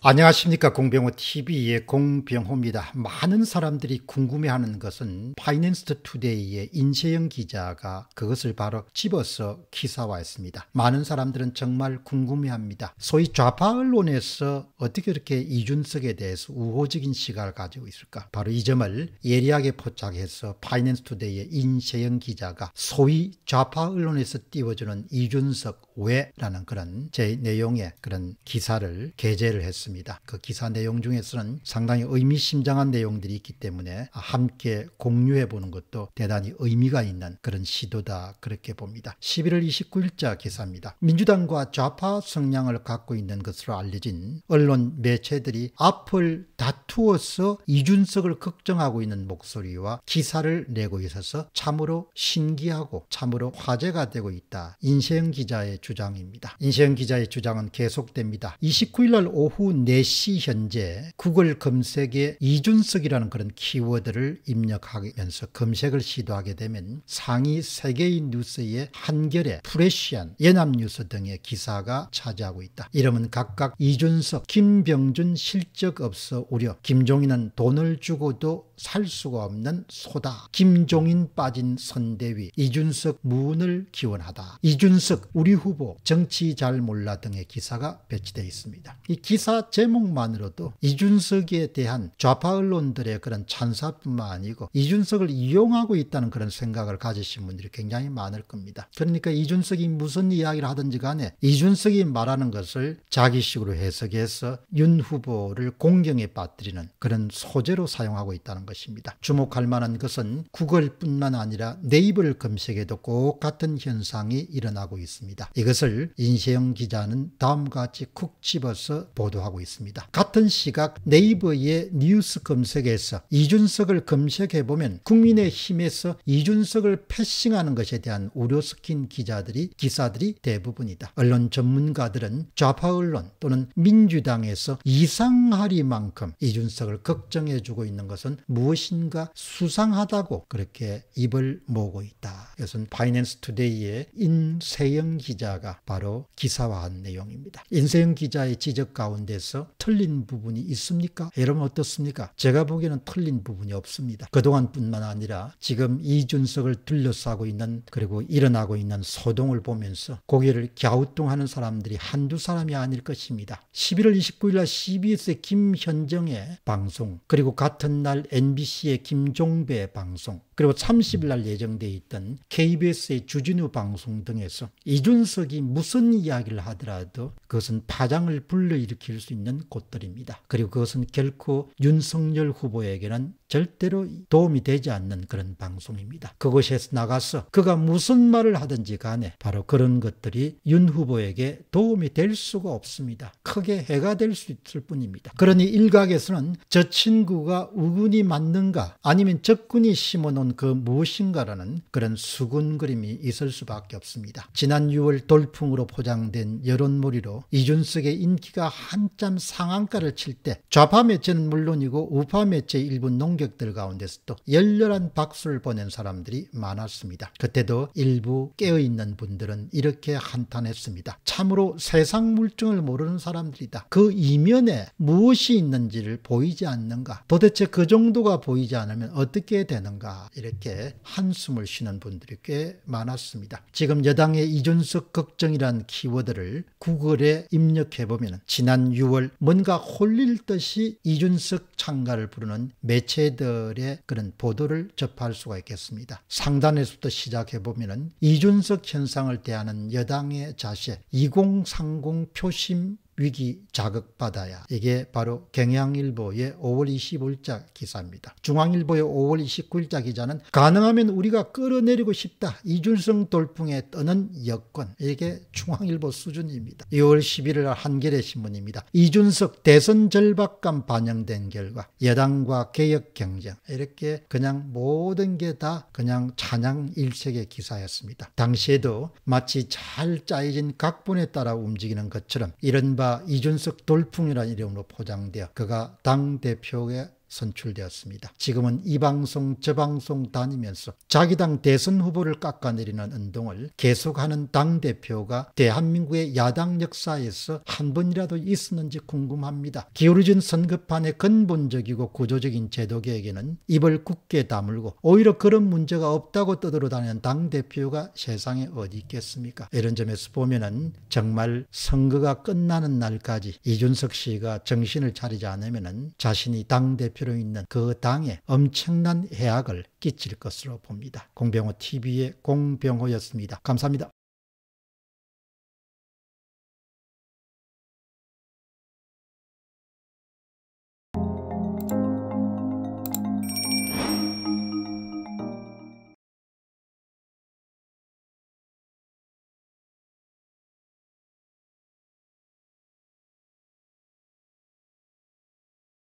안녕하십니까 공병호 TV의 공병호입니다. 많은 사람들이 궁금해하는 것은 파이낸스 투데이의 인재영 기자가 그것을 바로 집어서 기사화했습니다. 많은 사람들은 정말 궁금해합니다. 소위 좌파 언론에서 어떻게 이렇게 이준석에 대해서 우호적인 시각을 가지고 있을까? 바로 이 점을 예리하게 포착해서 파이낸스 투데이의 인재영 기자가 소위 좌파 언론에서 띄워주는 이준석 왜라는 그런 제 내용의 그런 기사를 게재를 했습니다. 있습니다. 그 기사 내용 중에서는 상당히 의미심장한 내용들이 있기 때문에 함께 공유해 보는 것도 대단히 의미가 있는 그런 시도다 그렇게 봅니다. 11월 29일자 기사입니다. 민주당과 좌파 성향을 갖고 있는 것으로 알려진 언론 매체들이 앞을 다투어서 이준석을 걱정하고 있는 목소리와 기사를 내고 있어서 참으로 신기하고 참으로 화제가 되고 있다. 인세영 기자의 주장입니다. 인세영 기자의 주장은 계속됩니다. 29일 날 오후 오 4시 현재 구글 검색에 이준석이라는 그런 키워드를 입력하면서 검색을 시도하게 되면 상위 세계인 뉴스의 한겨레, 프레시안, 연합뉴스 등의 기사가 차지하고 있다. 이름은 각각 이준석, 김병준 실적 없어 우려, 김종인은 돈을 주고도 살 수가 없는 소다. 김종인 빠진 선대위 이준석 문을 기원하다. 이준석 우리 후보 정치 잘 몰라 등의 기사가 배치되어 있습니다. 이 기사 제목만으로도 이준석에 대한 좌파 언론들의 그런 찬사뿐만 아니고 이준석을 이용하고 있다는 그런 생각을 가지신 분들이 굉장히 많을 겁니다. 그러니까 이준석이 무슨 이야기를 하든지 간에 이준석이 말하는 것을 자기식으로 해석해서 윤 후보를 공경에 빠뜨리는 그런 소재로 사용하고 있다는 것입니다. 주목할 만한 것은 구글뿐만 아니라 네이버를 검색해도 꼭 같은 현상이 일어나고 있습니다. 이것을 인세영 기자는 다음과 같이 쿡 집어서 보도하고 있습니다. 같은 시각 네이버의 뉴스 검색에서 이준석을 검색해보면 국민의힘에서 이준석을 패싱하는 것에 대한 우려 섞인 기자들이 기사들이 대부분이다. 언론 전문가들은 좌파 언론 또는 민주당에서 이상하리만큼 이준석을 걱정해주고 있는 것은 무엇인가 수상하다고 그렇게 입을 모으고 있다. 이것은 파이낸스 투데이의 인세영 기자가 바로 기사화한 내용입니다. 인세영 기자의 지적 가운데서 틀린 부분이 있습니까? 여러분 어떻습니까? 제가 보기에는 틀린 부분이 없습니다. 그동안 뿐만 아니라 지금 이준석을 둘러싸고 있는 그리고 일어나고 있는 소동을 보면서 고개를 갸우뚱하는 사람들이 한두 사람이 아닐 것입니다. 11월 29일 날 CBS의 김현정의 방송 그리고 같은 날 n MBC의 김종배 방송 그리고 30일 날 예정돼 있던 KBS의 주진우 방송 등에서 이준석이 무슨 이야기를 하더라도 그것은 파장을 불러일으킬 수 있는 곳들입니다. 그리고 그것은 결코 윤석열 후보에게는 절대로 도움이 되지 않는 그런 방송입니다. 그곳에서 나가서 그가 무슨 말을 하든지 간에 바로 그런 것들이 윤 후보에게 도움이 될 수가 없습니다. 크게 해가 될 수 있을 뿐입니다. 그러니 일각에서는 저 친구가 우군이 만 맞는가 아니면 적군이 심어놓은 그 무엇인가라는 그런 수군그림이 있을 수밖에 없습니다. 지난 6월 돌풍으로 포장된 여론몰이로 이준석의 인기가 한참 상한가를 칠 때 좌파 매체는 물론이고 우파 매체 일부 농객들 가운데서 도 열렬한 박수를 보낸 사람들이 많았습니다. 그때도 일부 깨어있는 분들은 이렇게 한탄했습니다. 참으로 세상 물증을 모르는 사람들이다. 그 이면에 무엇이 있는지를 보이지 않는가. 도대체 그 정도 한도가 보이지 않으면 어떻게 되는가 이렇게 한숨을 쉬는 분들이 꽤 많았습니다. 지금 여당의 이준석 걱정이란 키워드를 구글에 입력해보면 지난 6월 뭔가 홀릴 듯이 이준석 창가를 부르는 매체들의 그런 보도를 접할 수가 있겠습니다. 상단에서부터 시작해보면 이준석 현상을 대하는 여당의 자세 2030 표심 위기 자극받아야 이게 바로 경향일보의 5월 25일자 기사입니다. 중앙일보의 5월 29일자 기자는 가능하면 우리가 끌어내리고 싶다. 이준성 돌풍에 떠는 여권. 이게 중앙일보 수준입니다. 2월 11일 한겨레 신문입니다. 이준석 대선 절박감 반영된 결과 여당과 개혁 경쟁 이렇게 그냥 모든 게 다 그냥 찬양 일색의 기사였습니다. 당시에도 마치 잘 짜여진 각본에 따라 움직이는 것처럼 이른바 이준석 돌풍이라는 이름으로 포장되어 그가 당대표의 선출되었습니다. 지금은 이 방송 저 방송 다니면서 자기 당 대선 후보를 깎아내리는 운동을 계속하는 당대표가 대한민국의 야당 역사에서 한 번이라도 있었는지 궁금합니다. 기울어진 선거판의 근본적이고 구조적인 제도개혁에는 입을 굳게 다물고 오히려 그런 문제가 없다고 떠들어다니는 당대표가 세상에 어디 있겠습니까? 이런 점에서 보면은 정말 선거가 끝나는 날까지 이준석 씨가 정신을 차리지 않으면은 자신이 당대표 필요 있는 그 당에 엄청난 해악을 끼칠 것으로 봅니다. 공병호 TV의 공병호였습니다. 감사합니다.